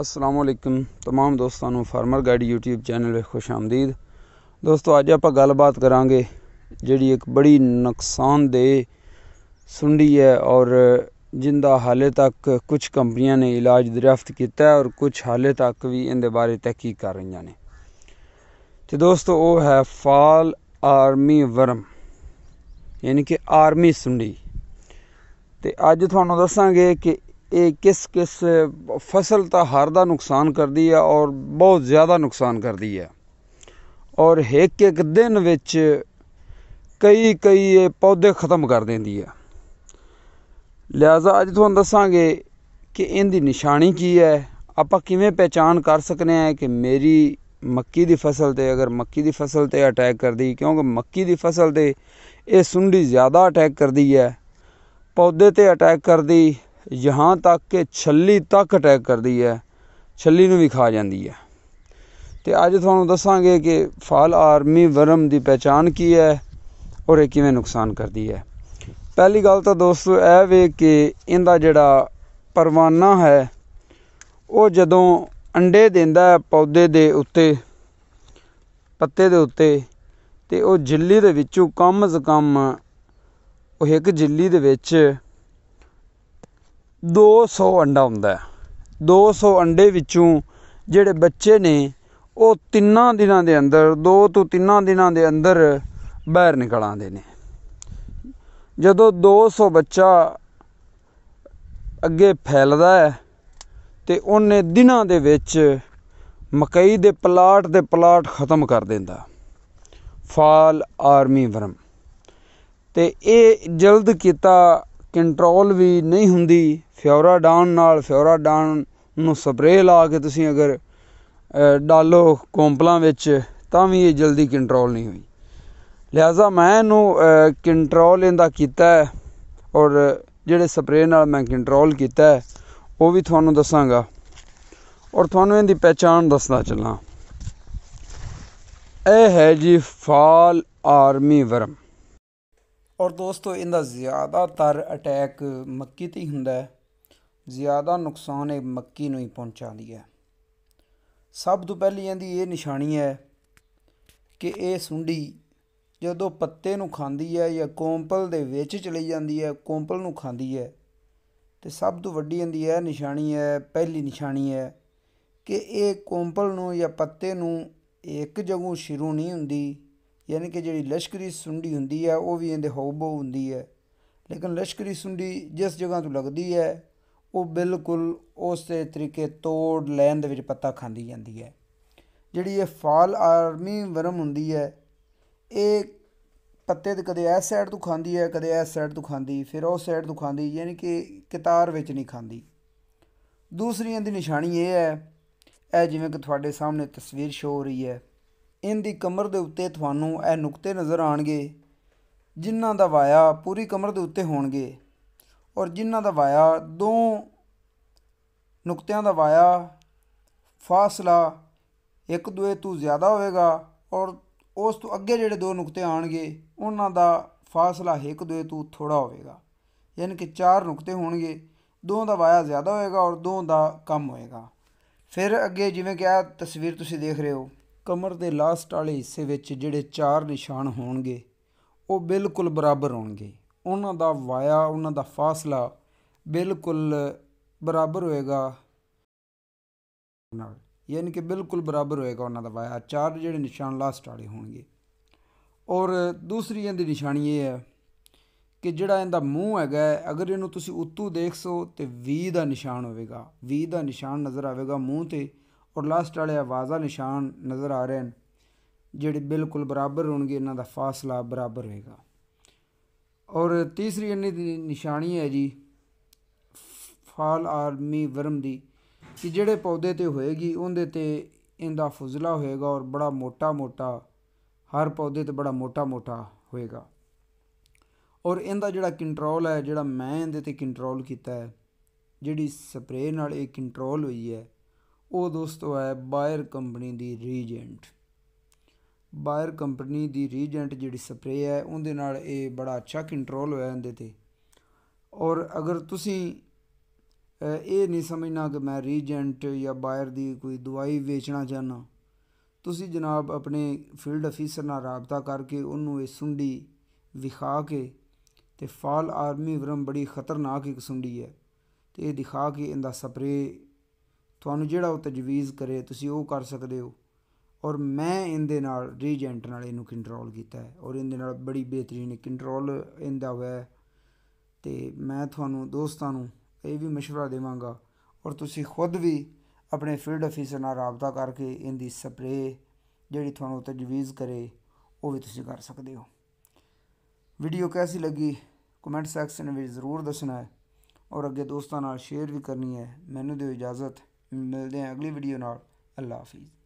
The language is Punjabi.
ਅਸਲਾਮੁਅਲੈਕਮ ਤਮਾਮ ਦੋਸਤਾਂ ਨੂੰ ਫਾਰਮਰ ਗਾਈਡ YouTube ਚੈਨਲ ਵਿੱਚ ਖੁਸ਼ ਆਮਦੀਦ ਦੋਸਤੋ ਅੱਜ ਆਪਾਂ ਗੱਲਬਾਤ ਕਰਾਂਗੇ ਜਿਹੜੀ ਇੱਕ ਬੜੀ ਨੁਕਸਾਨਦੇਹ ਸੁੰਡੀ ਹੈ ਔਰ ਜਿੰਦਾ ਹਾਲੇ ਤੱਕ ਕੁਝ ਕੰਪਨੀਆਂ ਨੇ ਇਲਾਜ ਦਰਫਤ ਕੀਤਾ ਹੈ ਔਰ ਕੁਝ ਹਾਲੇ ਤੱਕ ਵੀ ਇਹਦੇ ਬਾਰੇ ਤਹਿਕੀਕ ਕਰ ਰਹੀਆਂ ਨੇ ਤੇ ਦੋਸਤੋ ਉਹ ਹੈ ਫਾਲ ਆਰਮੀ ਵਰਮ ਯਾਨੀ ਕਿ ਆਰਮੀ ਸੁੰਡੀ ਤੇ ਅੱਜ ਤੁਹਾਨੂੰ ਦੱਸਾਂਗੇ ਕਿ ਇਹ ਕਿਸ ਕਿਸ ਫਸਲ ਤਾਂ ਹਰ ਦਾ ਨੁਕਸਾਨ ਕਰਦੀ ਆ ਔਰ ਬਹੁਤ ਜ਼ਿਆਦਾ ਨੁਕਸਾਨ ਕਰਦੀ ਆ ਔਰ ਇੱਕ ਇੱਕ ਦਿਨ ਵਿੱਚ ਕਈ ਕਈ ਇਹ ਪੌਦੇ ਖਤਮ ਕਰ ਦਿੰਦੀ ਆ ਲਿਆਜ਼ਾ ਅੱਜ ਤੁਹਾਨੂੰ ਦੱਸਾਂਗੇ ਕਿ ਇਹਦੀ ਨਿਸ਼ਾਨੀ ਕੀ ਹੈ ਆਪਾਂ ਕਿਵੇਂ ਪਛਾਣ ਕਰ ਸਕਨੇ ਆ ਕਿ ਮੇਰੀ ਮੱਕੀ ਦੀ ਫਸਲ ਤੇ ਅਗਰ ਮੱਕੀ ਦੀ ਫਸਲ ਤੇ ਅਟੈਕ ਕਰਦੀ ਕਿਉਂਕਿ ਮੱਕੀ ਦੀ ਫਸਲ ਤੇ ਇਹ ਸੁੰਡੀ ਜ਼ਿਆਦਾ ਅਟੈਕ ਕਰਦੀ ਹੈ ਪੌਦੇ ਤੇ ਅਟੈਕ ਕਰਦੀ ਯਹਾਂ ਤੱਕ ਕਿ ਛੱਲੀ ਤੱਕ ਅਟੈਕ ਕਰਦੀ ਹੈ ਛੱਲੀ ਨੂੰ ਵੀ ਖਾ ਜਾਂਦੀ ਹੈ ਤੇ ਅੱਜ ਤੁਹਾਨੂੰ ਦੱਸਾਂਗੇ ਕਿ ਫਾਲ ਆਰਮੀ ਵਰਮ ਦੀ ਪਛਾਣ ਕੀ ਹੈ ਔਰ ਇਹ ਕਿਵੇਂ ਨੁਕਸਾਨ ਕਰਦੀ ਹੈ ਪਹਿਲੀ ਗੱਲ ਤਾਂ ਦੋਸਤੋ ਇਹ ਵੇ ਕਿ ਇਹਦਾ ਜਿਹੜਾ ਪਰਵਾਨਾ ਹੈ ਉਹ ਜਦੋਂ ਅੰਡੇ ਦਿੰਦਾ ਹੈ ਪੌਦੇ ਦੇ ਉੱਤੇ ਪੱਤੇ ਦੇ ਉੱਤੇ ਤੇ ਉਹ ਜਿੱਲੀ ਦੇ ਵਿੱਚੋਂ ਕਮ ਜ਼ਕਮ ਕਮ ਉਹ ਇੱਕ ਜਿੱਲੀ ਦੇ ਵਿੱਚ 200 ਅੰਡਾ ਹੁੰਦਾ 200 ਅੰਡੇ ਵਿੱਚੋਂ ਜਿਹੜੇ ਬੱਚੇ ਨੇ ਉਹ ਤਿੰਨਾਂ ਦਿਨਾਂ ਦੇ ਅੰਦਰ 2 ਤੋਂ 3 ਦਿਨਾਂ ਦੇ ਅੰਦਰ ਬਾਹਰ ਨਿਕਲ ਆਉਂਦੇ ਨੇ ਜਦੋਂ 200 ਬੱਚਾ ਅੱਗੇ ਫੈਲਦਾ ਹੈ ਤੇ ਉਹਨੇ ਦਿਨਾਂ ਦੇ ਵਿੱਚ ਮਕਈ ਦੇ ਪਲਾਟ ਦੇ ਪਲਾਟ ਖਤਮ ਕਰ ਦਿੰਦਾ ਫਾਲ ਆਰਮੀ ਵਰਮ ਤੇ ਇਹ ਜਲਦ ਕੀਤਾ ਕੰਟਰੋਲ ਵੀ ਨਹੀਂ ਹੁੰਦੀ ਡਾਉਨ ਨਾਲ ਡਾਉਨ ਨੂੰ ਸਪਰੇਅ ਲਾ ਕੇ ਤੁਸੀਂ ਅਗਰ ਡਾਲੋ ਕੋਂਪਲਾਂ ਵਿੱਚ ਤਾਂ ਵੀ ਇਹ ਜਲਦੀ ਕੰਟਰੋਲ ਨਹੀਂ ਹੋਈ ਲਿਆਜ਼ਾ ਮੈਂ ਇਹਨੂੰ ਕੰਟਰੋਲ ਇਹਦਾ ਕੀਤਾ ਔਰ ਜਿਹੜੇ ਸਪਰੇਅ ਨਾਲ ਮੈਂ ਕੰਟਰੋਲ ਕੀਤਾ ਉਹ ਵੀ ਤੁਹਾਨੂੰ ਦੱਸਾਂਗਾ ਔਰ ਤੁਹਾਨੂੰ ਇਹਦੀ ਪਛਾਣ ਦੱਸਦਾ ਚੱਲਾਂ ਇਹ ਹੈ ਜੀ ਫਾਲ ਆਰਮੀ ਵਰਮ ਔਰ ਦੋਸਤੋ ਇਹਦਾ ਜ਼ਿਆਦਾਤਰ ਅਟੈਕ ਮੱਕੀ ਤੇ ਹੁੰਦਾ ਹੈ ਜ਼ਿਆਦਾ ਨੁਕਸਾਨ ਇਹ ਮੱਕੀ ਨੂੰ ਹੀ ਪਹੁੰਚਾਉਂਦੀ ਹੈ ਸਭ ਤੋਂ ਪਹਿਲੀ ਇਹਦੀ ਇਹ ਨਿਸ਼ਾਨੀ ਹੈ ਕਿ ਇਹ ਸੁੰਡੀ ਜਦੋਂ ਪੱਤੇ ਨੂੰ ਖਾਂਦੀ ਹੈ ਜਾਂ ਕੋਂਪਲ ਦੇ ਵਿੱਚ ਚਲੀ ਜਾਂਦੀ ਹੈ ਕੋਂਪਲ ਨੂੰ ਖਾਂਦੀ ਹੈ ਤੇ ਸਭ ਤੋਂ ਵੱਡੀ ਇਹਦੀ ਇਹ ਨਿਸ਼ਾਨੀ ਹੈ ਪਹਿਲੀ ਨਿਸ਼ਾਨੀ ਹੈ ਕਿ ਇਹ ਕੋਂਪਲ ਨੂੰ ਜਾਂ ਪੱਤੇ ਨੂੰ ਇੱਕ ਜਗ੍ਹਾ ਸ਼ੁਰੂ ਨਹੀਂ ਹੁੰਦੀ ਯਾਨੀ ਕਿ ਜਿਹੜੀ ਲਸ਼ਕਰੀ ਸੁੰਡੀ ਹੁੰਦੀ ਹੈ ਉਹ ਵੀ ਇਹਦੇ ਹੌਬੋ ਹੁੰਦੀ ਹੈ ਲੇਕਿਨ ਲਸ਼ਕਰੀ ਸੁੰਡੀ ਜਿਸ ਜਗ੍ਹਾ ਤੋਂ ਲੱਗਦੀ ਹੈ ਉਹ ਬਿਲਕੁਲ ਉਸੇ ਤਰੀਕੇ ਤੋੜ ਲੈਣ ਦੇ ਵਿੱਚ ਪੱਤਾ ਖਾਂਦੀ ਜਾਂਦੀ ਹੈ ਜਿਹੜੀ ਇਹ ਫਾਲ ਆਰਮੀ ਵਰਮ ਹੁੰਦੀ ਹੈ ਇਹ ਪੱਤੇ ਤੇ ਕਦੇ ਇਸ ਸਾਈਡ ਤੋਂ ਖਾਂਦੀ ਹੈ ਕਦੇ ਇਸ ਸਾਈਡ ਤੋਂ ਖਾਂਦੀ ਫਿਰ ਉਹ ਸਾਈਡ ਤੋਂ ਖਾਂਦੀ ਯਾਨੀ ਕਿ ਕਿਤਾਰ ਵਿੱਚ ਨਹੀਂ ਖਾਂਦੀ ਦੂਸਰੀਆਂ ਦੀ ਨਿਸ਼ਾਨੀ ਇਹ ਹੈ ਇਹ ਜਿਵੇਂ ਕਿ ਤੁਹਾਡੇ ਸਾਹਮਣੇ ਤਸਵੀਰ ਸ਼ੋ ਹੋ ਰਹੀ ਹੈ ਇਹਦੀ ਕਮਰ ਦੇ ਉੱਤੇ ਤੁਹਾਨੂੰ ਇਹ ਨੁਕਤੇ ਨਜ਼ਰ ਆਣਗੇ ਜਿਨ੍ਹਾਂ ਦਾ ਵਾਇਆ ਪੂਰੀ ਕਮਰ ਦੇ ਉੱਤੇ ਹੋਣਗੇ ਔਰ ਜਿਨ੍ਹਾਂ ਦਾ ਵਾਇਆ ਦੋ ਨੁਕਤਿਆਂ ਦਾ ਵਾਇਆ ਫਾਸਲਾ ਇੱਕ ਦੂਏ ਤੋਂ ਜ਼ਿਆਦਾ ਹੋਵੇਗਾ ਔਰ ਉਸ ਤੋਂ ਅੱਗੇ ਜਿਹੜੇ ਦੋ ਨੁਕਤੇ ਆਣਗੇ ਉਹਨਾਂ ਦਾ ਫਾਸਲਾ ਇੱਕ ਦੂਏ ਤੋਂ ਥੋੜਾ ਹੋਵੇਗਾ ਯਾਨੀ ਕਿ ਚਾਰ ਨੁਕਤੇ ਹੋਣਗੇ ਦੋ ਦਾ ਵਾਇਆ ਜ਼ਿਆਦਾ ਹੋਵੇਗਾ ਔਰ ਦੋ ਦਾ ਕਮ ਹੋਵੇਗਾ ਫਿਰ ਅੱਗੇ ਜਿਵੇਂ ਕਿ ਆ ਤਸਵੀਰ ਤੁਸੀਂ ਦੇਖ ਰਹੇ ਹੋ ਕਮਰ ਦੇ ਲਾਸਟ ਵਾਲੇ ਹਿੱਸੇ ਵਿੱਚ ਜਿਹੜੇ ਚਾਰ ਨਿਸ਼ਾਨ ਹੋਣਗੇ ਉਹ ਬਿਲਕੁਲ ਬਰਾਬਰ ਹੋਣਗੇ ਉਹਨਾਂ ਦਾ ਵਾਇਆ ਉਹਨਾਂ ਦਾ ਫਾਸਲਾ ਬਿਲਕੁਲ ਬਰਾਬਰ ਹੋਏਗਾ ਨਾਲ ਯਾਨੀ ਕਿ ਬਿਲਕੁਲ ਬਰਾਬਰ ਹੋਏਗਾ ਉਹਨਾਂ ਦਾ ਵਾਇਆ ਚਾਰ ਜਿਹੜੇ ਨਿਸ਼ਾਨ ਲਾਸਟ ਵਾਲੇ ਹੋਣਗੇ ਔਰ ਦੂਸਰੀ ਇਹਦੀ ਨਿਸ਼ਾਨੀ ਇਹ ਹੈ ਕਿ ਜਿਹੜਾ ਇਹਦਾ ਮੂੰਹ ਹੈਗਾ ਅਗਰ ਇਹਨੂੰ ਤੁਸੀਂ ਉੱਤੂ ਦੇਖਸੋ ਤੇ ਵੀ ਦਾ ਨਿਸ਼ਾਨ ਹੋਵੇਗਾ ਵੀ ਦਾ ਨਿਸ਼ਾਨ ਨਜ਼ਰ ਆਵੇਗਾ ਮੂੰਹ ਤੇ ਔਰ ਲਾਸਟ ਵਾਲੇ ਆਵਾਜ਼ਾ ਨਿਸ਼ਾਨ ਨਜ਼ਰ ਆ ਰਹੇ ਹਨ ਜਿਹੜੇ ਬਿਲਕੁਲ ਬਰਾਬਰ ਹੋਣਗੇ ਇਹਨਾਂ ਦਾ ਫਾਸਲਾ ਬਰਾਬਰ ਹੋਏਗਾ ਔਰ ਤੀਸਰੀ ਇਹਨਾਂ ਦੀ ਨਿਸ਼ਾਨੀ ਹੈ ਜੀ ਫਾਲ ਆਰਮੀ ਵਰਮ ਦੀ ਕਿ ਜਿਹੜੇ ਪੌਦੇ ਤੇ ਹੋਏਗੀ ਉਹਦੇ ਤੇ ਇਹਦਾ ਫੁਜ਼ਲਾ ਹੋਏਗਾ ਔਰ ਬੜਾ ਮੋਟਾ-ਮੋਟਾ ਹਰ ਪੌਦੇ ਤੇ ਬੜਾ ਮੋਟਾ-ਮੋਟਾ ਹੋਏਗਾ ਔਰ ਇਹਦਾ ਜਿਹੜਾ ਕੰਟਰੋਲ ਹੈ ਜਿਹੜਾ ਮੈਂ ਇਹਦੇ ਤੇ ਕੰਟਰੋਲ ਕੀਤਾ ਹੈ ਜਿਹੜੀ ਸਪਰੇਅ ਨਾਲ ਇਹ ਕੰਟਰੋਲ ਹੋਈ ਹੈ ਉਹ ਦੋਸਤੋ ਹੈ ਬਾਇਰ ਕੰਪਨੀ ਦੀ ਰੀਜੈਂਟ ਬਾਇਰ ਕੰਪਨੀ ਦੀ ਰੀਜੈਂਟ ਜਿਹੜੀ ਸਪਰੇ ਹੈ ਉਹਦੇ ਨਾਲ ਇਹ ਬੜਾ ਅੱਛਾ ਕੰਟਰੋਲ ਹੋਇਆ ਇਹਦੇ ਤੇ ਔਰ ਅਗਰ ਤੁਸੀਂ ਇਹ ਨਹੀਂ ਸਮਝਣਾ ਕਿ ਮੈਂ ਰੀਜੈਂਟ ਜਾਂ ਬਾਇਰ ਦੀ ਕੋਈ ਦਵਾਈ ਵੇਚਣਾ ਚਾਹਨਾ ਤੁਸੀਂ ਜਨਾਬ ਆਪਣੇ ਫੀਲਡ ਅਫੀਸਰ ਨਾਲ ਰਾਬਤਾ ਕਰਕੇ ਉਹਨੂੰ ਇਹ ਸੁੰਡੀ ਵਿਖਾ ਕੇ ਤੇ ਫਾਲ ਆਰਮੀ ਵਰਮ ਬੜੀ ਖਤਰਨਾਕ ਇੱਕ ਸੁੰਡੀ ਹੈ ਤੇ ਇਹ ਦਿਖਾ ਕੇ ਇਹਦਾ ਸਪਰੇ ਤੁਹਾਨੂੰ ਜਿਹੜਾ ਉਹ ਤਜਵੀਜ਼ ਕਰੇ ਤੁਸੀਂ ਉਹ ਕਰ ਸਕਦੇ ਹੋ ਔਰ ਮੈਂ ਇਹਦੇ ਨਾਲ ਰੀਜੈਂਟ ਨਾਲ ਇਹਨੂੰ ਕੰਟਰੋਲ ਕੀਤਾ ਹੈ ਔਰ ਇਹਦੇ ਨਾਲ ਬੜੀ ਬਿਹਤਰੀਨ ਕੰਟਰੋਲ ਇਹਦਾ ਹੋਇਆ ਤੇ ਮੈਂ ਤੁਹਾਨੂੰ ਦੋਸਤਾਂ ਨੂੰ ਇਹ ਵੀ مشورہ ਦੇਵਾਂਗਾ ਔਰ ਤੁਸੀਂ ਖੁਦ ਵੀ ਆਪਣੇ ਫੀਲਡ ਅਫੀਸਰ ਨਾਲ رابطہ ਕਰਕੇ ਇਹਦੀ ਸਪਰੇ ਜਿਹੜੀ ਤੁਹਾਨੂੰ ਤਜਵੀਜ਼ ਕਰੇ ਉਹ ਵੀ ਤੁਸੀਂ ਕਰ ਸਕਦੇ ਹੋ ਵੀਡੀਓ ਕੈਸੀ ਲੱਗੀ ਕਮੈਂਟ ਸੈਕਸ਼ਨ ਵਿੱਚ ਜ਼ਰੂਰ ਦੱਸਣਾ ਹੈ ਔਰ ਅੱਗੇ ਦੋਸਤਾਂ ਨਾਲ ਸ਼ੇਅਰ ਵੀ ਕਰਨੀ ਹੈ ਮੈਨੂੰ ਦਿਓ ਇਜਾਜ਼ਤ ਮਿਲਦੇ ਹਾਂ ਅਗਲੀ ਵੀਡੀਓ ਨਾਲ ਅੱਲਾਹ ਹਾਫਿਜ਼